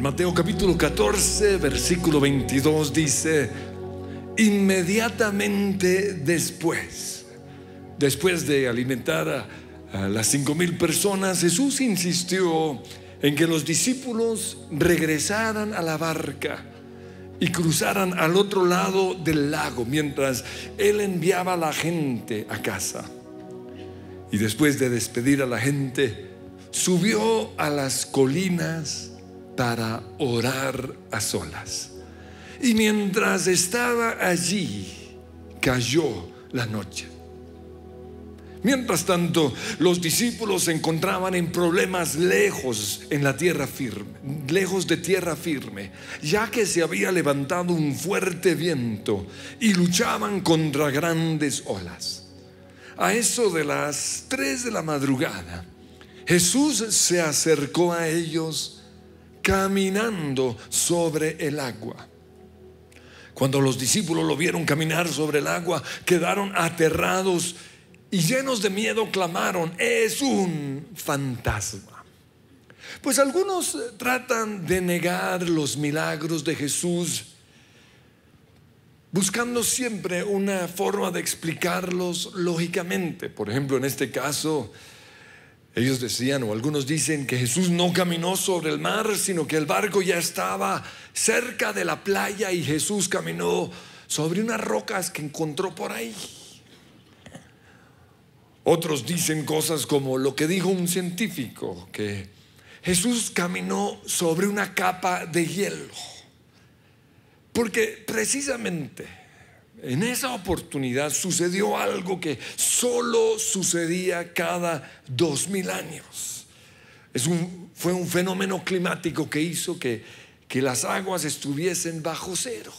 Mateo capítulo 14, versículo 22 dice, inmediatamente después, después de alimentar a, a las cinco mil personas, Jesús insistió en que los discípulos regresaran a la barca y cruzaran al otro lado del lago mientras él enviaba a la gente a casa. Y después de despedir a la gente, subió a las colinas para orar a solas. Y mientras estaba allí, cayó la noche. Mientras tanto, los discípulos se encontraban en problemas lejos en la tierra firme, lejos de tierra firme, ya que se había levantado un fuerte viento y luchaban contra grandes olas. A eso de las tres de la madrugada, Jesús se acercó a ellos caminando sobre el agua. Cuando los discípulos lo vieron caminar sobre el agua, quedaron aterrados y llenos de miedo clamaron, es un fantasma. Pues algunos eh, tratan de negar los milagros de Jesús, buscando siempre una forma de explicarlos lógicamente. Por ejemplo, en este caso, ellos decían, o algunos dicen, que Jesús no caminó sobre el mar, sino que el barco ya estaba cerca de la playa y Jesús caminó sobre unas rocas que encontró por ahí. Otros dicen cosas como lo que dijo un científico, que Jesús caminó sobre una capa de hielo. Porque precisamente en esa oportunidad sucedió algo que solo sucedía cada dos mil años. Es un, fue un fenómeno climático que hizo que, que las aguas estuviesen bajo cero.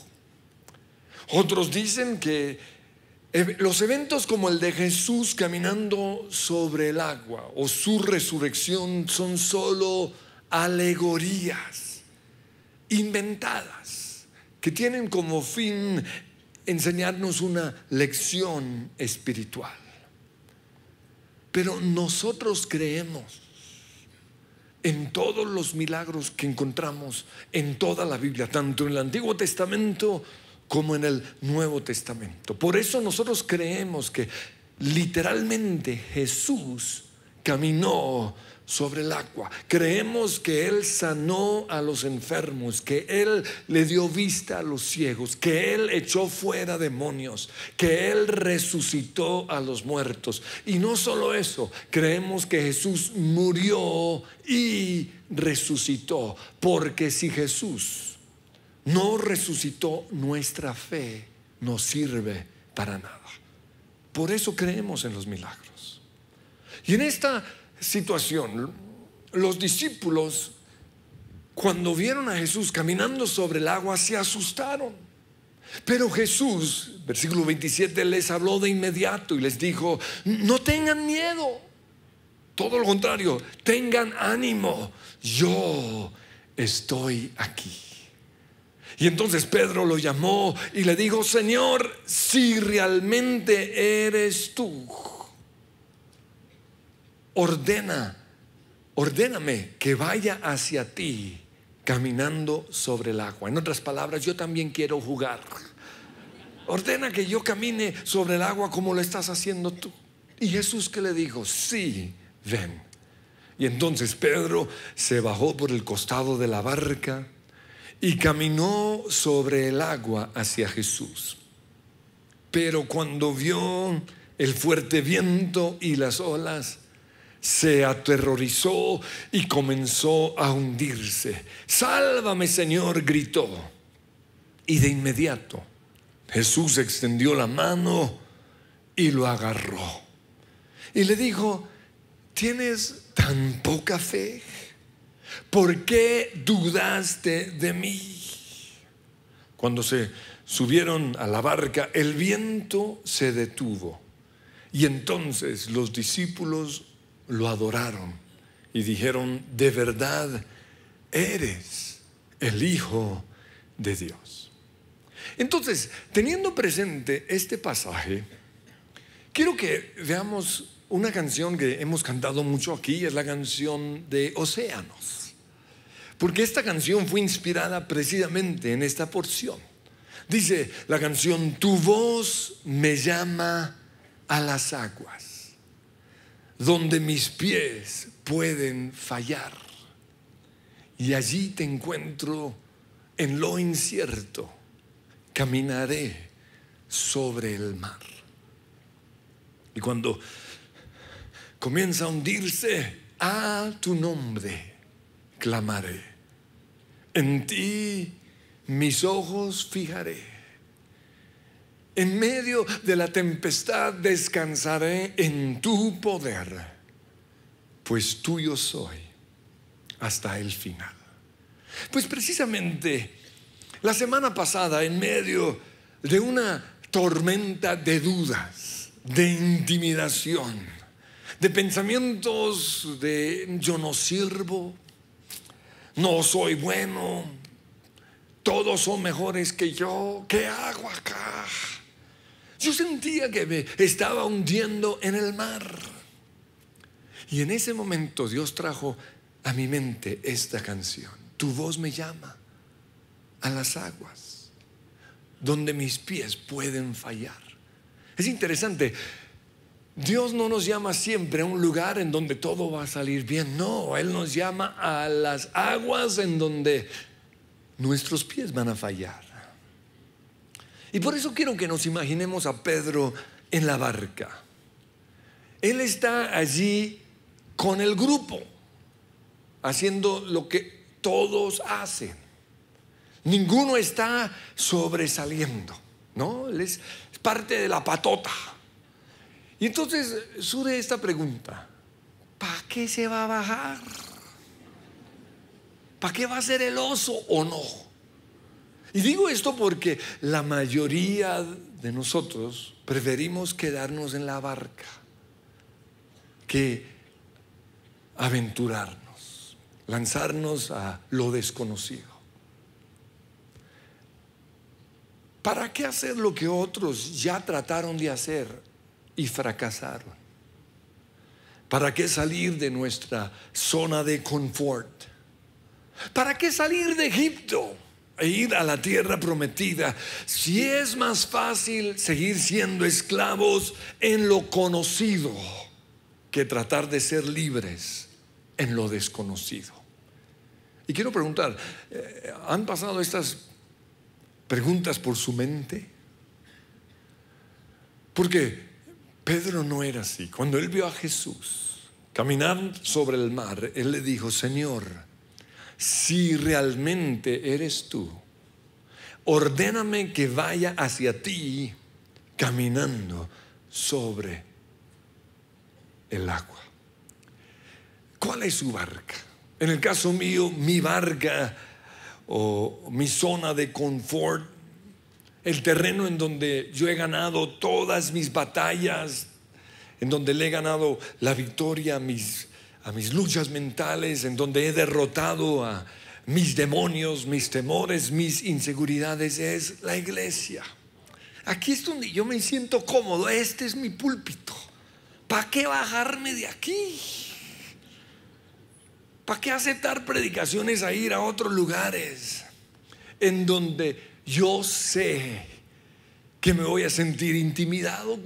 Otros dicen que los eventos como el de Jesús caminando sobre el agua o su resurrección son solo alegorías inventadas que tienen como fin enseñarnos una lección espiritual. Pero nosotros creemos en todos los milagros que encontramos en toda la Biblia, tanto en el Antiguo Testamento como en el Nuevo Testamento. Por eso nosotros creemos que literalmente Jesús caminó sobre el agua. Creemos que Él sanó a los enfermos, que Él le dio vista a los ciegos, que Él echó fuera demonios, que Él resucitó a los muertos. Y no solo eso, creemos que Jesús murió y resucitó, porque si Jesús no resucitó, nuestra fe no sirve para nada. Por eso creemos en los milagros. Y en esta situación, los discípulos, cuando vieron a Jesús caminando sobre el agua, se asustaron. Pero Jesús, versículo 27, les habló de inmediato y les dijo, no tengan miedo. Todo lo contrario, tengan ánimo. Yo estoy aquí. Y entonces Pedro lo llamó y le dijo, Señor, si realmente eres tú ordena, ordéname que vaya hacia ti caminando sobre el agua. En otras palabras, yo también quiero jugar. Ordena que yo camine sobre el agua como lo estás haciendo tú. Y Jesús que le dijo, sí, ven. Y entonces Pedro se bajó por el costado de la barca y caminó sobre el agua hacia Jesús. Pero cuando vio el fuerte viento y las olas, se aterrorizó y comenzó a hundirse. Sálvame Señor, gritó. Y de inmediato Jesús extendió la mano y lo agarró. Y le dijo, ¿tienes tan poca fe? ¿Por qué dudaste de mí? Cuando se subieron a la barca, el viento se detuvo. Y entonces los discípulos lo adoraron y dijeron, de verdad eres el Hijo de Dios. Entonces, teniendo presente este pasaje, quiero que veamos una canción que hemos cantado mucho aquí, es la canción de Océanos, porque esta canción fue inspirada precisamente en esta porción. Dice la canción, tu voz me llama a las aguas donde mis pies pueden fallar. Y allí te encuentro en lo incierto. Caminaré sobre el mar. Y cuando comienza a hundirse, a tu nombre clamaré. En ti mis ojos fijaré en medio de la tempestad descansaré en tu poder, pues tuyo soy hasta el final. Pues precisamente la semana pasada, en medio de una tormenta de dudas, de intimidación, de pensamientos de yo no sirvo, no soy bueno, todos son mejores que yo, ¿qué hago acá? Yo sentía que me estaba hundiendo en el mar. Y en ese momento Dios trajo a mi mente esta canción. Tu voz me llama a las aguas, donde mis pies pueden fallar. Es interesante, Dios no nos llama siempre a un lugar en donde todo va a salir bien, no, Él nos llama a las aguas en donde nuestros pies van a fallar. Y por eso quiero que nos imaginemos a Pedro en la barca. Él está allí con el grupo, haciendo lo que todos hacen. Ninguno está sobresaliendo, ¿no? Él es parte de la patota. Y entonces surge esta pregunta, ¿para qué se va a bajar? ¿Para qué va a ser el oso o no? Y digo esto porque la mayoría de nosotros preferimos quedarnos en la barca que aventurarnos, lanzarnos a lo desconocido. ¿Para qué hacer lo que otros ya trataron de hacer y fracasaron? ¿Para qué salir de nuestra zona de confort? ¿Para qué salir de Egipto? ir a la tierra prometida, si es más fácil seguir siendo esclavos en lo conocido que tratar de ser libres en lo desconocido. Y quiero preguntar, eh, ¿han pasado estas preguntas por su mente? Porque Pedro no era así. Cuando él vio a Jesús caminar sobre el mar, él le dijo, Señor, si realmente eres tú, ordéname que vaya hacia ti caminando sobre el agua. ¿Cuál es su barca? En el caso mío, mi barca o mi zona de confort, el terreno en donde yo he ganado todas mis batallas, en donde le he ganado la victoria a mis a mis luchas mentales, en donde he derrotado a mis demonios, mis temores, mis inseguridades, es la iglesia. Aquí es donde yo me siento cómodo, este es mi púlpito. ¿Para qué bajarme de aquí? ¿Para qué aceptar predicaciones a ir a otros lugares en donde yo sé que me voy a sentir intimidado?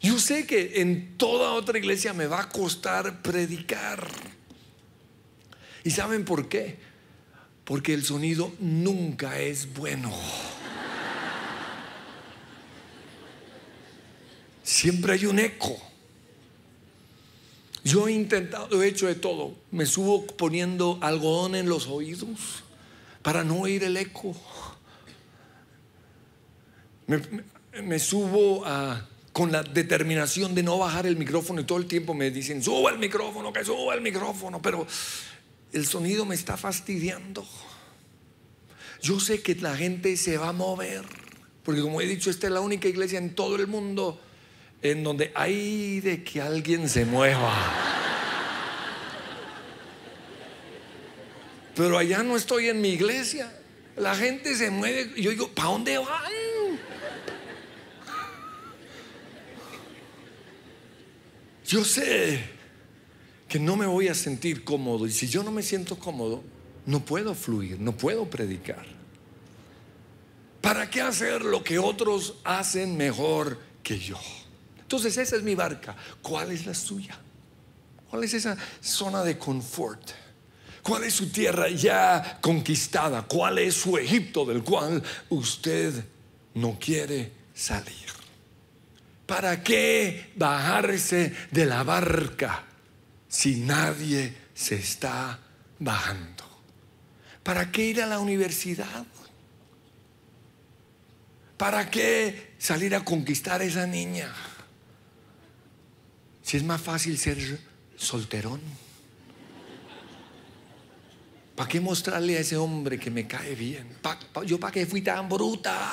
Yo sé que en toda otra iglesia me va a costar predicar. ¿Y saben por qué? Porque el sonido nunca es bueno. Siempre hay un eco. Yo he intentado, he hecho de todo. Me subo poniendo algodón en los oídos para no oír el eco. Me, me subo a con la determinación de no bajar el micrófono y todo el tiempo me dicen, suba el micrófono, que suba el micrófono, pero el sonido me está fastidiando. Yo sé que la gente se va a mover, porque como he dicho, esta es la única iglesia en todo el mundo en donde hay de que alguien se mueva. Pero allá no estoy en mi iglesia. La gente se mueve. Yo digo, ¿para dónde van? yo sé que no me voy a sentir cómodo y si yo no me siento cómodo, no puedo fluir, no puedo predicar. ¿Para qué hacer lo que otros hacen mejor que yo? Entonces esa es mi barca. ¿Cuál es la suya? ¿Cuál es esa zona de confort? ¿Cuál es su tierra ya conquistada? ¿Cuál es su Egipto del cual usted no quiere salir? ¿Para qué bajarse de la barca si nadie se está bajando? ¿Para qué ir a la universidad? ¿Para qué salir a conquistar a esa niña? Si es más fácil ser solterón. ¿Para qué mostrarle a ese hombre que me cae bien? ¿Pa, yo para qué fui tan bruta?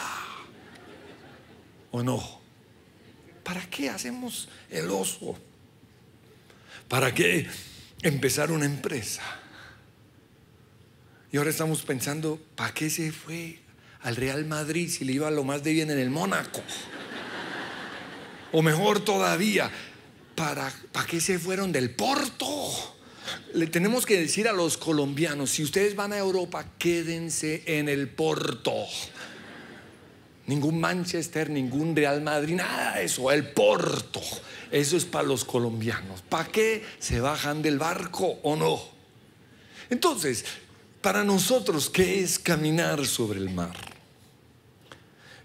¿O no? ¿Para qué hacemos el oso? ¿Para qué empezar una empresa? Y ahora estamos pensando, ¿para qué se fue al Real Madrid si le iba lo más de bien en el Mónaco? O mejor todavía, ¿para, ¿para qué se fueron del Porto? Le tenemos que decir a los colombianos, si ustedes van a Europa, quédense en el Porto ningún Manchester, ningún Real Madrid, nada de eso, el Porto. Eso es para los colombianos. ¿Para qué se bajan del barco o no? Entonces, para nosotros, ¿qué es caminar sobre el mar?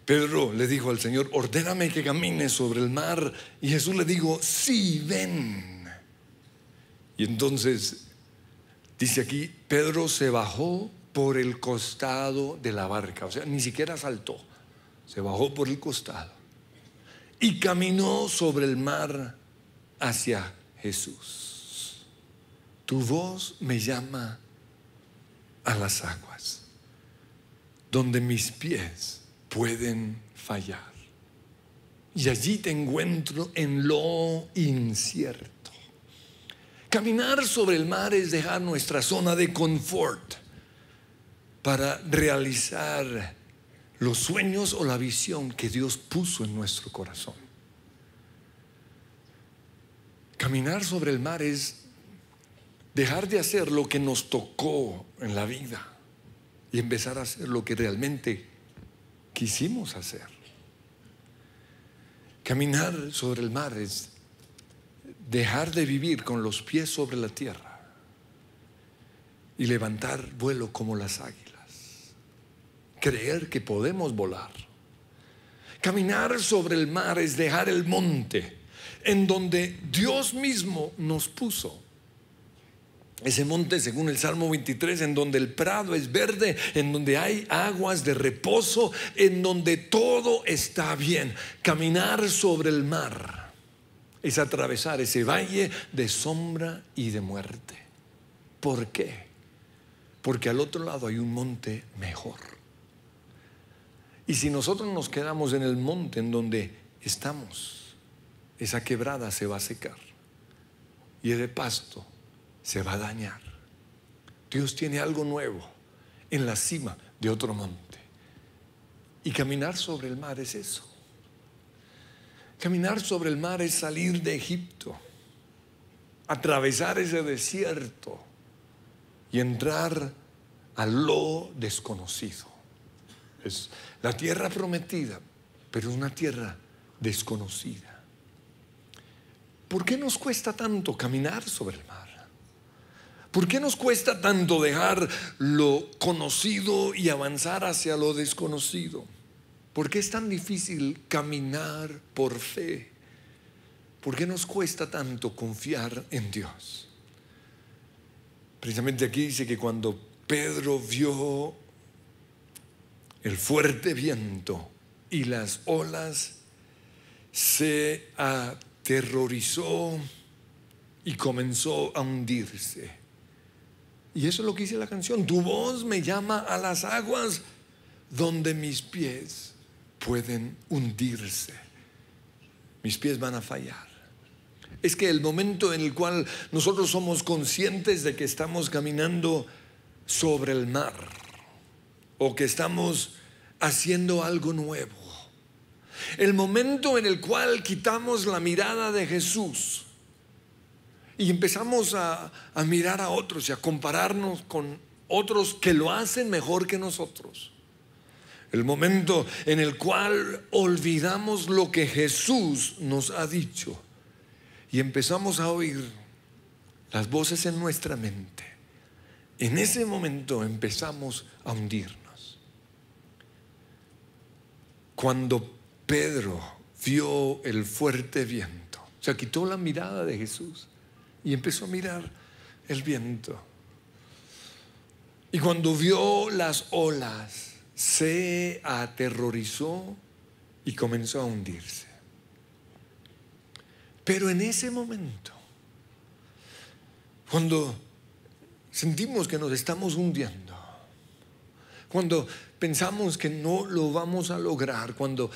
Pedro le dijo al Señor, ordéname que camine sobre el mar. Y Jesús le dijo, sí, ven. Y entonces, dice aquí, Pedro se bajó por el costado de la barca, o sea, ni siquiera saltó se bajó por el costado y caminó sobre el mar hacia Jesús. Tu voz me llama a las aguas, donde mis pies pueden fallar. Y allí te encuentro en lo incierto. Caminar sobre el mar es dejar nuestra zona de confort para realizar los sueños o la visión que Dios puso en nuestro corazón. Caminar sobre el mar es dejar de hacer lo que nos tocó en la vida y empezar a hacer lo que realmente quisimos hacer. Caminar sobre el mar es dejar de vivir con los pies sobre la tierra y levantar vuelo como las águilas creer que podemos volar. Caminar sobre el mar es dejar el monte en donde Dios mismo nos puso. Ese monte, según el Salmo 23, en donde el prado es verde, en donde hay aguas de reposo, en donde todo está bien. Caminar sobre el mar es atravesar ese valle de sombra y de muerte. ¿Por qué? Porque al otro lado hay un monte mejor. Y si nosotros nos quedamos en el monte en donde estamos, esa quebrada se va a secar y el pasto se va a dañar. Dios tiene algo nuevo en la cima de otro monte. Y caminar sobre el mar es eso. Caminar sobre el mar es salir de Egipto, atravesar ese desierto y entrar a lo desconocido. Es la tierra prometida, pero es una tierra desconocida. ¿Por qué nos cuesta tanto caminar sobre el mar? ¿Por qué nos cuesta tanto dejar lo conocido y avanzar hacia lo desconocido? ¿Por qué es tan difícil caminar por fe? ¿Por qué nos cuesta tanto confiar en Dios? Precisamente aquí dice que cuando Pedro vio el fuerte viento y las olas, se aterrorizó y comenzó a hundirse. Y eso es lo que dice la canción. Tu voz me llama a las aguas donde mis pies pueden hundirse. Mis pies van a fallar. Es que el momento en el cual nosotros somos conscientes de que estamos caminando sobre el mar, o que estamos haciendo algo nuevo. El momento en el cual quitamos la mirada de Jesús y empezamos a, mirar a otros y a compararnos con otros que lo hacen mejor que nosotros. El momento en el cual olvidamos lo que Jesús nos ha dicho y empezamos a oír las voces en nuestra mente. En ese momento empezamos a hundir cuando Pedro vio el fuerte viento, o sea, quitó la mirada de Jesús y empezó a mirar el viento. Y cuando vio las olas, se aterrorizó y comenzó a hundirse. Pero en ese momento, cuando sentimos que nos estamos hundiendo, cuando pensamos que no lo vamos a lograr, cuando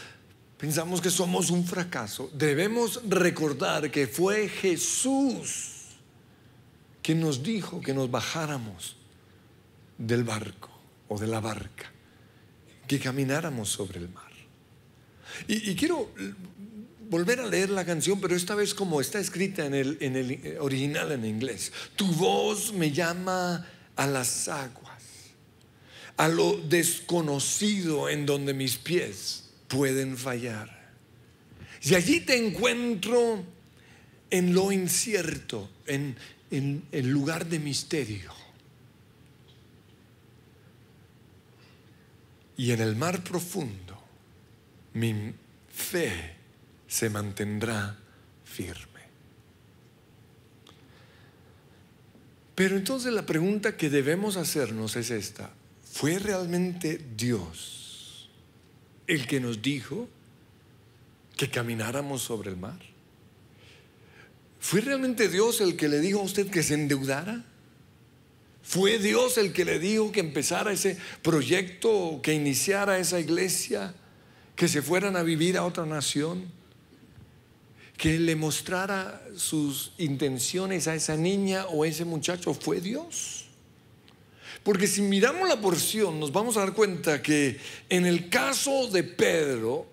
pensamos que somos un fracaso, debemos recordar que fue Jesús quien nos dijo que nos bajáramos del barco o de la barca, que camináramos sobre el mar. Y, quiero volver a leer la canción, pero esta vez como está escrita en el, en el eh, original en inglés. Tu voz me llama a las aguas a lo desconocido en donde mis pies pueden fallar. Y allí te encuentro en lo incierto, en, en el lugar de misterio. Y en el mar profundo mi fe se mantendrá firme. Pero entonces la pregunta que debemos hacernos es esta. ¿Fue realmente Dios el que nos dijo que camináramos sobre el mar? ¿Fue realmente Dios el que le dijo a usted que se endeudara? ¿Fue Dios el que le dijo que empezara ese proyecto, que iniciara esa iglesia, que se fueran a vivir a otra nación? Que le mostrara sus intenciones a esa niña o ese muchacho. ¿Fue Dios? Porque si miramos la porción, nos vamos a dar cuenta que en el caso de Pedro,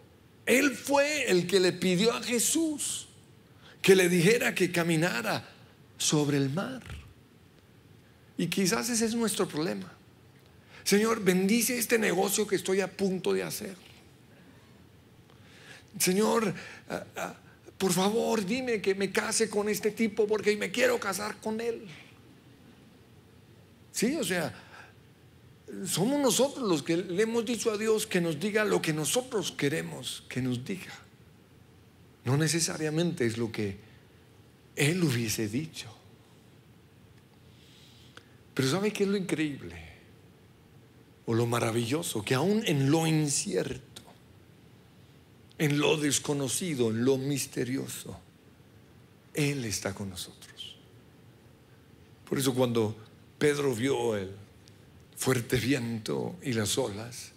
él fue el que le pidió a Jesús que le dijera que caminara sobre el mar. Y quizás ese es nuestro problema. Señor, bendice este negocio que estoy a punto de hacer. Señor, ah, ah, por favor, dime que me case con este tipo porque me quiero casar con él. Sí, o sea, somos nosotros los que le hemos dicho a Dios que nos diga lo que nosotros queremos que nos diga. No necesariamente es lo que Él hubiese dicho. Pero ¿sabe qué es lo increíble? O lo maravilloso, que aún en lo incierto, en lo desconocido, en lo misterioso, Él está con nosotros. Por eso cuando Pedro vio el fuerte viento y las olas,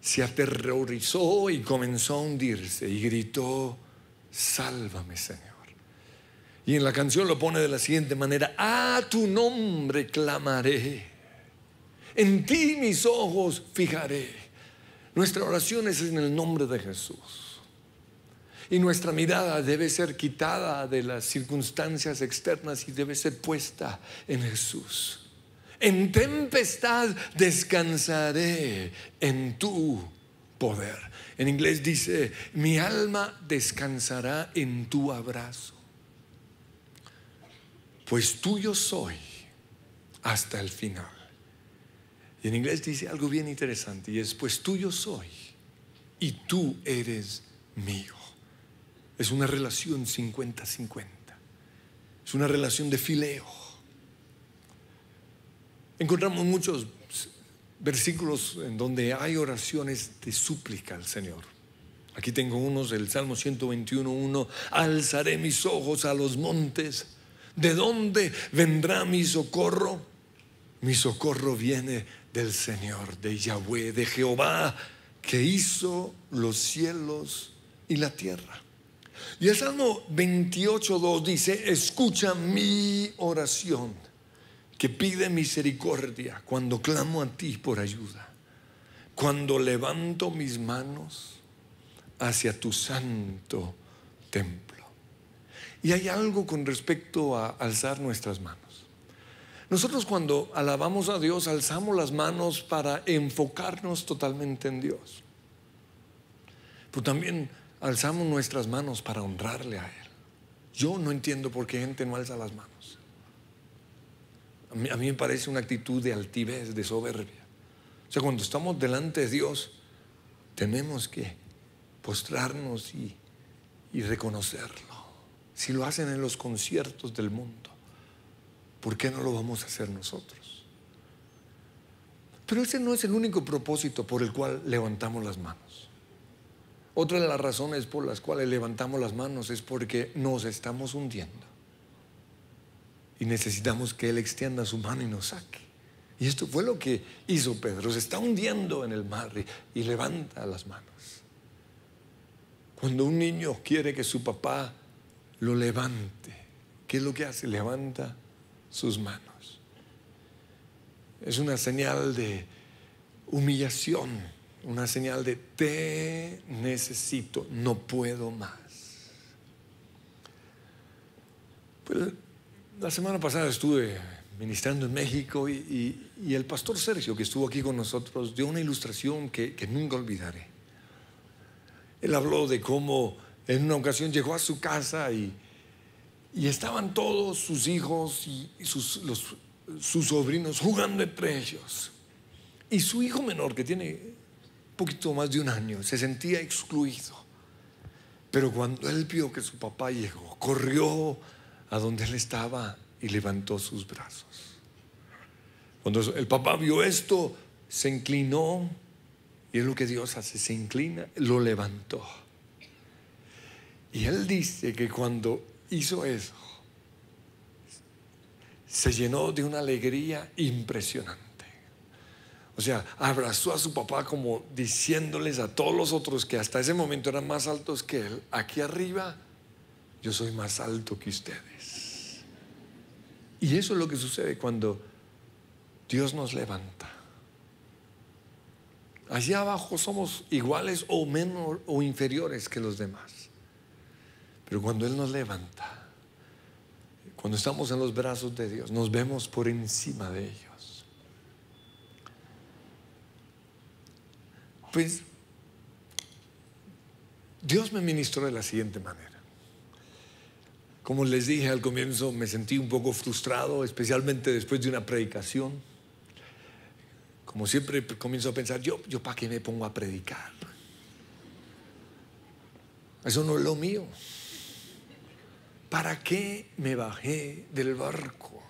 se aterrorizó y comenzó a hundirse y gritó, sálvame Señor. Y en la canción lo pone de la siguiente manera, a tu nombre clamaré, en ti mis ojos fijaré. Nuestra oración es en el nombre de Jesús. Y nuestra mirada debe ser quitada de las circunstancias externas y debe ser puesta en Jesús. En tempestad descansaré en tu poder. En inglés dice, mi alma descansará en tu abrazo. Pues tuyo soy hasta el final. Y en inglés dice algo bien interesante y es, pues tuyo soy y tú eres mío. Es una relación 50-50. Es una relación de fileo Encontramos muchos pues, versículos en donde hay oraciones de súplica al Señor. Aquí tengo unos del Salmo 121, alzaré mis ojos a los montes. ¿De dónde vendrá mi socorro? Mi socorro viene del Señor, de Yahweh, de Jehová, que hizo los cielos y la tierra. Y el Salmo 28.2 dice, escucha mi oración que pide misericordia cuando clamo a ti por ayuda, cuando levanto mis manos hacia tu santo templo. Y hay algo con respecto a alzar nuestras manos. Nosotros cuando alabamos a Dios, alzamos las manos para enfocarnos totalmente en Dios. Pero también alzamos nuestras manos para honrarle a Él. Yo no entiendo por qué gente no alza las manos a mí me parece una actitud de altivez, de soberbia. O sea, cuando estamos delante de Dios, tenemos que postrarnos y, reconocerlo. Si lo hacen en los conciertos del mundo, ¿por qué no lo vamos a hacer nosotros? Pero ese no es el único propósito por el cual levantamos las manos. Otra de las razones por las cuales levantamos las manos es porque nos estamos hundiendo y necesitamos que Él extienda su mano y nos saque. Y esto fue lo que hizo Pedro. Se está hundiendo en el mar y, levanta las manos. Cuando un niño quiere que su papá lo levante, ¿qué es lo que hace? Levanta sus manos. Es una señal de humillación, una señal de te necesito, no puedo más. Pues, la semana pasada estuve ministrando en México y, el pastor Sergio, que estuvo aquí con nosotros, dio una ilustración que, nunca olvidaré. Él habló de cómo en una ocasión llegó a su casa y, estaban todos sus hijos y sus, sus sobrinos jugando entre ellos. Y su hijo menor, que tiene poquito más de un año, se sentía excluido. Pero cuando él vio que su papá llegó, corrió a donde él estaba y levantó sus brazos. Cuando el papá vio esto, se inclinó y es lo que Dios hace, se inclina, lo levantó. Y él dice que cuando hizo eso, se llenó de una alegría impresionante. O sea, abrazó a su papá como diciéndoles a todos los otros que hasta ese momento eran más altos que él, aquí arriba, yo soy más alto que ustedes. Y eso es lo que sucede cuando Dios nos levanta. Allá abajo somos iguales o menos o inferiores que los demás. Pero cuando Él nos levanta, cuando estamos en los brazos de Dios, nos vemos por encima de ellos. Pues Dios me ministró de la siguiente manera. Como les dije al comienzo, me sentí un poco frustrado, especialmente después de una predicación. Como siempre comienzo a pensar, yo, yo para qué me pongo a predicar. Eso no es lo mío. ¿Para qué me bajé del barco?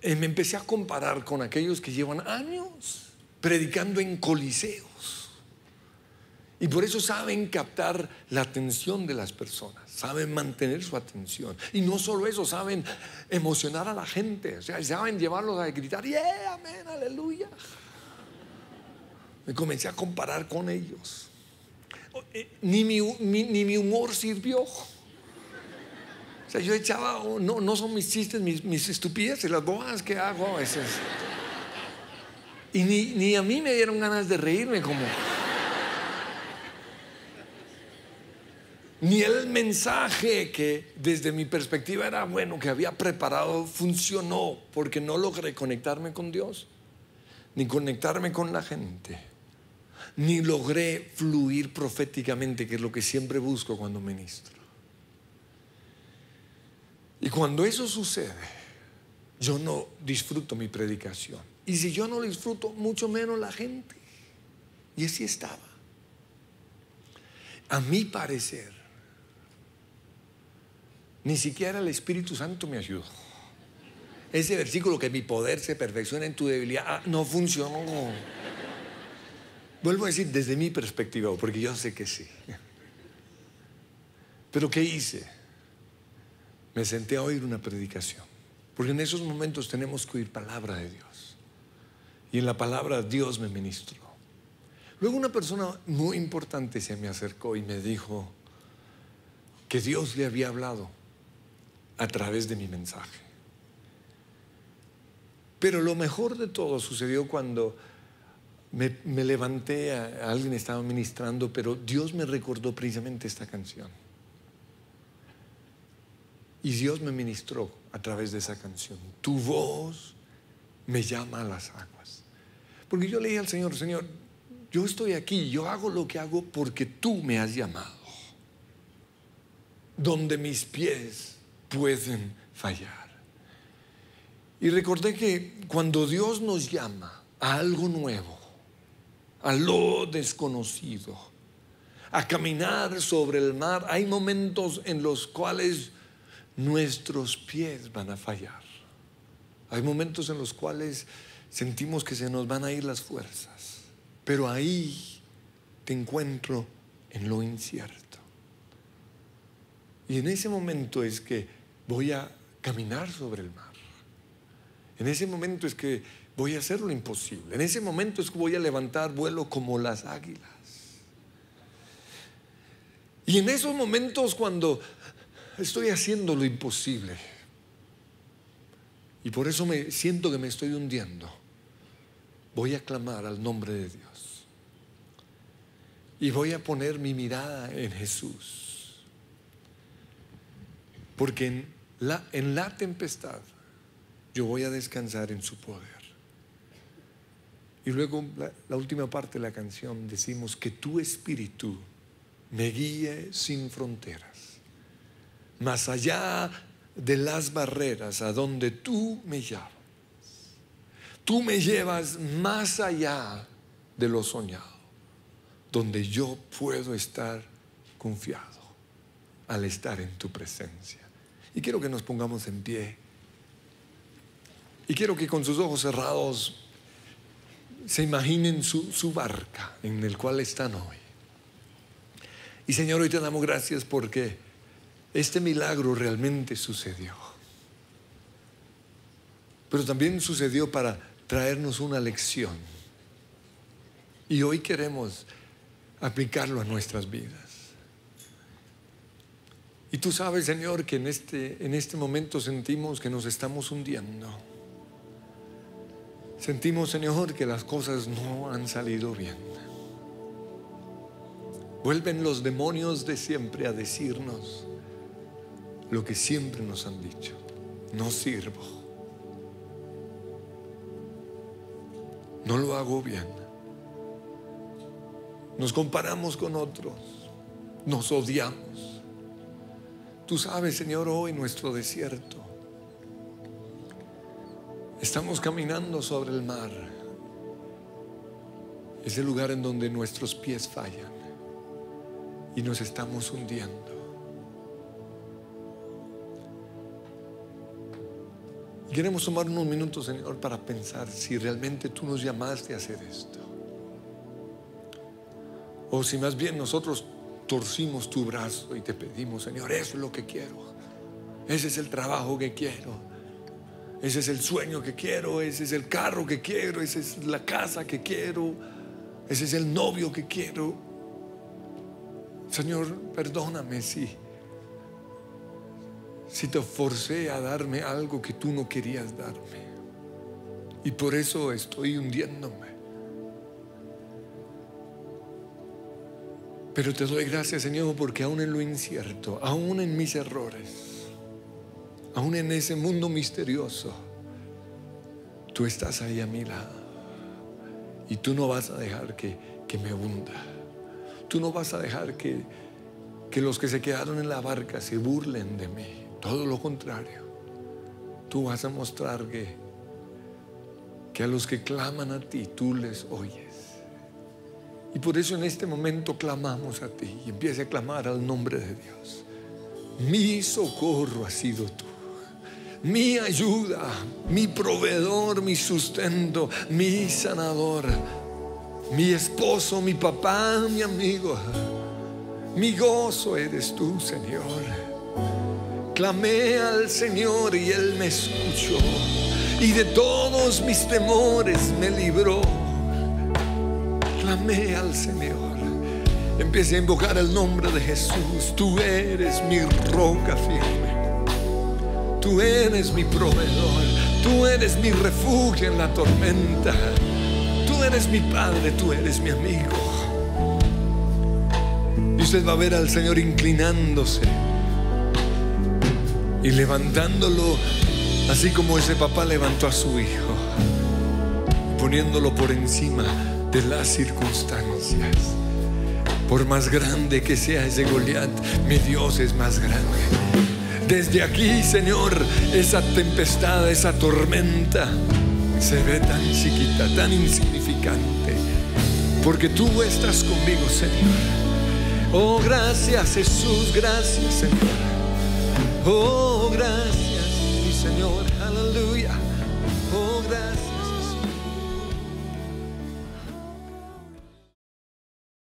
Eh, me empecé a comparar con aquellos que llevan años predicando en coliseos y por eso saben captar la atención de las personas, saben mantener su atención. Y no solo eso, saben emocionar a la gente, o sea, saben llevarlos a gritar, ¡Yeah, amén, aleluya! Me comencé a comparar con ellos. Oh, eh. Ni mi, humor sirvió. O sea, yo echaba, oh, no, no son mis chistes, mis, mis estupideces, las bobas que hago a veces. Y ni a mí me dieron ganas de reírme como... ni el mensaje que desde mi perspectiva era bueno, que había preparado, funcionó, porque no logré conectarme con Dios, ni conectarme con la gente, ni logré fluir proféticamente, que es lo que siempre busco cuando ministro. Y cuando eso sucede, yo no disfruto mi predicación. Y si yo no disfruto, mucho menos la gente. Y así estaba. A mi parecer, ni siquiera el Espíritu Santo me ayudó. Ese versículo que mi poder se perfecciona en tu debilidad ah, no funcionó. Vuelvo a decir desde mi perspectiva, porque yo sé que sí. Pero ¿qué hice? Me senté a oír una predicación. Porque en esos momentos tenemos que oír palabra de Dios. Y en la palabra Dios me ministró. Luego una persona muy importante se me acercó y me dijo que Dios le había hablado a través de mi mensaje. Pero lo mejor de todo sucedió cuando me, levanté, alguien estaba ministrando, pero Dios me recordó precisamente esta canción. Y Dios me ministró a través de esa canción. Tu voz me llama a las aguas. Porque yo le dije al Señor, Señor, yo estoy aquí, yo hago lo que hago porque tú me has llamado. Donde mis pies pueden fallar. Y recordé que cuando Dios nos llama a algo nuevo, a lo desconocido, a caminar sobre el mar, hay momentos en los cuales nuestros pies van a fallar. Hay momentos en los cuales sentimos que se nos van a ir las fuerzas. Pero ahí te encuentro en lo incierto. Y en ese momento es que voy a caminar sobre el mar. En ese momento es que voy a hacer lo imposible. En ese momento es que voy a levantar vuelo como las águilas. Y en esos momentos cuando estoy haciendo lo imposible, y por eso me siento que me estoy hundiendo, voy a clamar al nombre de Dios. Y voy a poner mi mirada en Jesús. Porque en en la tempestad, yo voy a descansar en su poder. Y luego la, última parte de la canción decimos que tu espíritu me guíe sin fronteras, más allá de las barreras a donde tú me llevas Tú me llevas más allá de lo soñado, donde yo puedo estar confiado al estar en tu presencia. Y quiero que nos pongamos en pie. Y quiero que con sus ojos cerrados se imaginen su, su barca en el cual están hoy. Y Señor, hoy te damos gracias porque este milagro realmente sucedió. Pero también sucedió para traernos una lección. Y hoy queremos aplicarlo a nuestras vidas. Y tú sabes, Señor, que en este, en este momento sentimos que nos estamos hundiendo. Sentimos, Señor, que las cosas no han salido bien. Vuelven los demonios de siempre a decirnos lo que siempre nos han dicho. No sirvo. No lo hago bien. Nos comparamos con otros. Nos odiamos. Tú sabes, Señor, hoy nuestro desierto. Estamos caminando sobre el mar. Es el lugar en donde nuestros pies fallan y nos estamos hundiendo. queremos tomar unos minutos, Señor, para pensar si realmente tú nos llamaste a hacer esto. O si más bien nosotros torcimos tu brazo y te pedimos, Señor, eso es lo que quiero. Ese es el trabajo que quiero. Ese es el sueño que quiero, ese es el carro que quiero, esa es la casa que quiero, ese es el novio que quiero. Señor, perdóname si si te forcé a darme algo que tú no querías darme. Y por eso estoy hundiéndome. Pero te doy gracias, Señor, porque aún en lo incierto, aún en mis errores, aún en ese mundo misterioso, tú estás ahí a mi lado. Y tú no vas a dejar que, me hunda. Tú no vas a dejar que, que los que se quedaron en la barca se burlen de mí. Todo lo contrario. Tú vas a mostrar que, que a los que claman a ti, tú les oyes. Y por eso en este momento clamamos a ti y empieza a clamar al nombre de Dios. Mi socorro ha sido tú. Mi ayuda, mi proveedor, mi sustento, mi sanador, mi esposo, mi papá, mi amigo. Mi gozo eres tú, Señor. Clamé al Señor y Él me escuchó y de todos mis temores me libró. Amé al Señor. Empiece a invocar el nombre de Jesús. Tú eres mi roca firme. Tú eres mi proveedor. Tú eres mi refugio en la tormenta. Tú eres mi padre. Tú eres mi amigo. Y usted va a ver al Señor inclinándose y levantándolo así como ese papá levantó a su hijo, poniéndolo por encima de las circunstancias. Por más grande que sea ese Goliat, mi Dios es más grande. Desde aquí, Señor, esa tempestad, esa tormenta se ve tan chiquita, tan insignificante. Porque tú estás conmigo, Señor. Oh, gracias, Jesús, gracias, Señor. Oh, gracias, mi Señor. Aleluya.